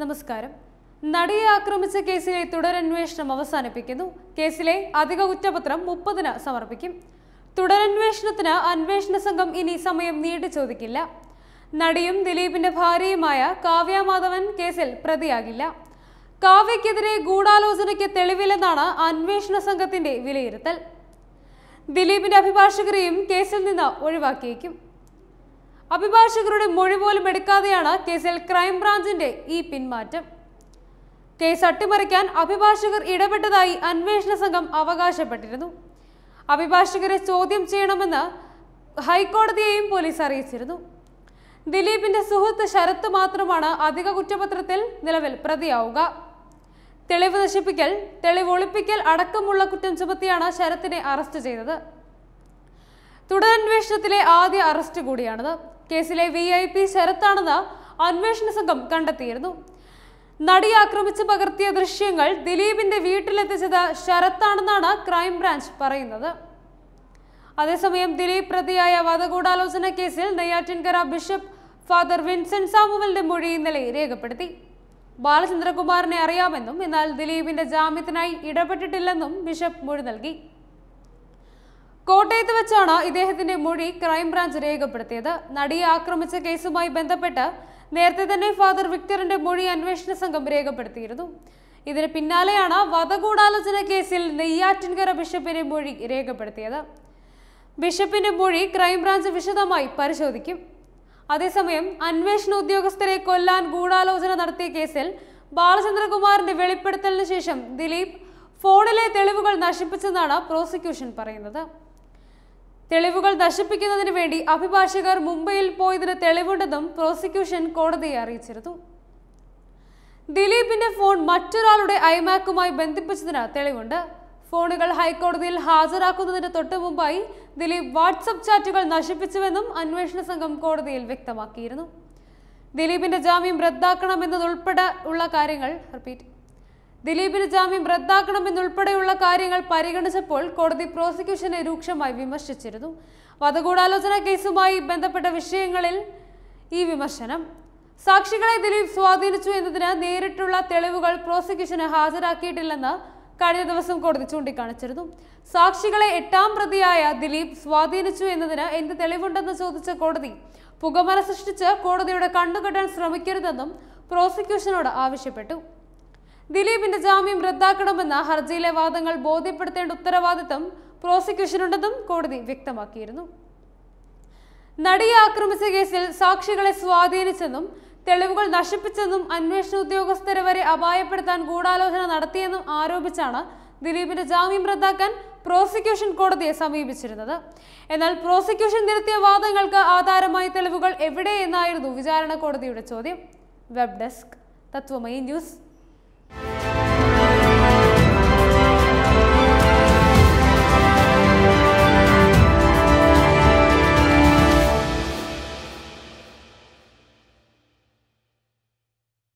നമസ്കാരം നടിയെ ആക്രമിച്ച കേസിലെ തുടരന്വേഷണം അവസാനിപ്പിക്കുന്നു കേസിലെ അധിക കുറ്റപത്രം മുപ്പതിന് സമർപ്പിക്കും തുടരന്വേഷണത്തിന് അന്വേഷണ സംഘം ഇനി സമയം നീട്ടി ചോദിക്കില്ല നടിയും ദിലീപിന്റെ ഭാര്യയുമായ കാവ്യ മാധവൻ കേസിൽ പ്രതിയാകില്ല കാവ്യക്കെതിരെ ഗൂഢാലോചനയ്ക്ക് തെളിവില്ലെന്നാണ് അന്വേഷണ സംഘത്തിന്റെ വിലയിരുത്തൽ ദിലീപിന്റെ അഭിഭാഷകരെയും കേസിൽ നിന്ന് ഒഴിവാക്കിയേക്കും അഭിഭാഷകരുടെ മൊഴി പോലും എടുക്കാതെയാണ് കേസിൽ ക്രൈംബ്രാഞ്ചിന്റെ ഈ പിന്മാറ്റം കേസ് അട്ടിമറിക്കാൻ അഭിഭാഷകർ ഇടപെട്ടതായി അന്വേഷണ സംഘം അവകാശപ്പെട്ടിരുന്നു അഭിഭാഷകരെ ചോദ്യം ചെയ്യണമെന്ന് ഹൈക്കോടതിയെയും പോലീസ് അറിയിച്ചിരുന്നു ദിലീപിന്റെ സുഹൃത്ത് ശരത്ത് മാത്രമാണ് അധിക കുറ്റപത്രത്തിൽ നിലവിൽ പ്രതിയാവുക തെളിവ് നശിപ്പിക്കൽ തെളിവ് ഒളിപ്പിക്കൽ അടക്കമുള്ള കുറ്റം ചുമത്തിയാണ് ശരത്തിനെ അറസ്റ്റ് ചെയ്തത് തുടരന്വേഷണത്തിലെ ആദ്യ അറസ്റ്റ് കൂടിയാണിത് കേസിലെ വി ഐ പി ശരത്താണെന്ന് അന്വേഷണ സംഘം കണ്ടെത്തിയിരുന്നു നടി ആക്രമിച്ച് പകർത്തിയ ദൃശ്യങ്ങൾ ദിലീപിന്റെ വീട്ടിലെത്തിച്ചത് ശരത്താണെന്നാണ് ക്രൈംബ്രാഞ്ച് പറയുന്നത് അതേസമയം ദിലീപ് പ്രതിയായ വധഗൂഢാലോചന കേസിൽ നെയ്യാറ്റിൻകര ബിഷപ്പ് ഫാദർ വിൻസെന്റ് സാമുവലിന്റെ മൊഴി ഇന്നലെ രേഖപ്പെടുത്തി ബാലചന്ദ്രകുമാറിനെ അറിയാമെന്നും എന്നാൽ ദിലീപിന്റെ ജാമ്യത്തിനായി ഇടപെട്ടിട്ടില്ലെന്നും ബിഷപ്പ് മൊഴി നൽകി കോട്ടയത്ത് വെച്ചാണ് ഇദ്ദേഹത്തിന്റെ മൊഴി ക്രൈംബ്രാഞ്ച് രേഖപ്പെടുത്തിയത് നടിയെ ആക്രമിച്ച കേസുമായി ബന്ധപ്പെട്ട് നേരത്തെ തന്നെ ഫാദർ വിക്ടറിന്റെ മൊഴി അന്വേഷണ സംഘം രേഖപ്പെടുത്തിയിരുന്നു ഇതിന് പിന്നാലെയാണ് വധഗൂഢാലോചന കേസിൽ നെയ്യാറ്റിൻകര ബിഷപ്പിന്റെ മൊഴി രേഖപ്പെടുത്തിയത് ബിഷപ്പിന്റെ മൊഴി ക്രൈംബ്രാഞ്ച് വിശദമായി പരിശോധിക്കും അതേസമയം അന്വേഷണ ഉദ്യോഗസ്ഥരെ കൊല്ലാൻ ഗൂഢാലോചന നടത്തിയ കേസിൽ ബാലചന്ദ്രകുമാറിന്റെ വെളിപ്പെടുത്തലിന് ശേഷം ദിലീപ് ഫോണിലെ തെളിവുകൾ നശിപ്പിച്ചെന്നാണ് പ്രോസിക്യൂഷൻ പറയുന്നത് തെളിവുകൾ നശിപ്പിക്കുന്നതിന് വേണ്ടി അഭിഭാഷകർ മുംബൈയിൽ പോയതിന് തെളിവുണ്ടെന്നും പ്രോസിക്യൂഷൻ കോടതിയെ അറിയിച്ചിരുന്നു ദിലീപിന്റെ ഫോൺ മറ്റൊരാളുടെ ഐമാക്കുമായി ബന്ധിപ്പിച്ചതിന് തെളിവുണ്ട് ഫോണുകൾ ഹൈക്കോടതിയിൽ ഹാജരാക്കുന്നതിന് തൊട്ടു മുമ്പായി ദിലീപ് വാട്സപ്പ് ചാറ്റുകൾ നശിപ്പിച്ചുവെന്നും അന്വേഷണ സംഘം കോടതിയിൽ വ്യക്തമാക്കിയിരുന്നു ദിലീപിന്റെ ജാമ്യം റദ്ദാക്കണമെന്നതുൾപ്പെടെ ഉള്ള കാര്യങ്ങൾ റിപ്പീറ്റ് ദിലീപിന് ജാമ്യം റദ്ദാക്കണമെന്നുൾപ്പെടെയുള്ള കാര്യങ്ങൾ പരിഗണിച്ചപ്പോൾ കോടതി പ്രോസിക്യൂഷനെ രൂക്ഷമായി വിമർശിച്ചിരുന്നു വധഗൂഢാലോചന കേസുമായി ബന്ധപ്പെട്ട വിഷയങ്ങളിൽ ഈ വിമർശനം സാക്ഷികളെ ദിലീപ് സ്വാധീനിച്ചു എന്നതിന് നേരിട്ടുള്ള തെളിവുകൾ പ്രോസിക്യൂഷന് ഹാജരാക്കിയിട്ടില്ലെന്ന് കഴിഞ്ഞ ദിവസം കോടതി ചൂണ്ടിക്കാണിച്ചിരുന്നു സാക്ഷികളെ എട്ടാം പ്രതിയായ ദിലീപ് സ്വാധീനിച്ചു എന്നതിന് എന്ത് തെളിവുണ്ടെന്ന് ചോദിച്ച കോടതി പുകമറ സൃഷ്ടിച്ച് കോടതിയുടെ കണ്ണുകെട്ടാൻ ശ്രമിക്കരുതെന്നും പ്രോസിക്യൂഷനോട് ആവശ്യപ്പെട്ടു ദിലീപിന്റെ ജാമ്യം റദ്ദാക്കണമെന്ന ഹർജിയിലെ വാദങ്ങൾ ബോധ്യപ്പെടുത്തേണ്ട ഉത്തരവാദിത്തം പ്രോസിക്യൂഷനുണ്ടെന്നും കോടതി വ്യക്തമാക്കിയിരുന്നു നടിയെ ആക്രമിച്ച കേസിൽ സാക്ഷികളെ സ്വാധീനിച്ചെന്നും തെളിവുകൾ നശിപ്പിച്ചെന്നും അന്വേഷണ ഉദ്യോഗസ്ഥരെ വരെ അപായപ്പെടുത്താൻ ഗൂഢാലോചന നടത്തിയെന്നും ആരോപിച്ചാണ് ദിലീപിന്റെ ജാമ്യം റദ്ദാക്കാൻ പ്രോസിക്യൂഷൻ കോടതിയെ സമീപിച്ചിരുന്നത് എന്നാൽ പ്രോസിക്യൂഷൻ നിരത്തിയ വാദങ്ങൾക്ക് ആധാരമായി തെളിവുകൾ എവിടെയെന്നായിരുന്നു വിചാരണ കോടതിയുടെ ചോദ്യം വെബ് ഡെസ്ക് തത്വമയി ന്യൂസ്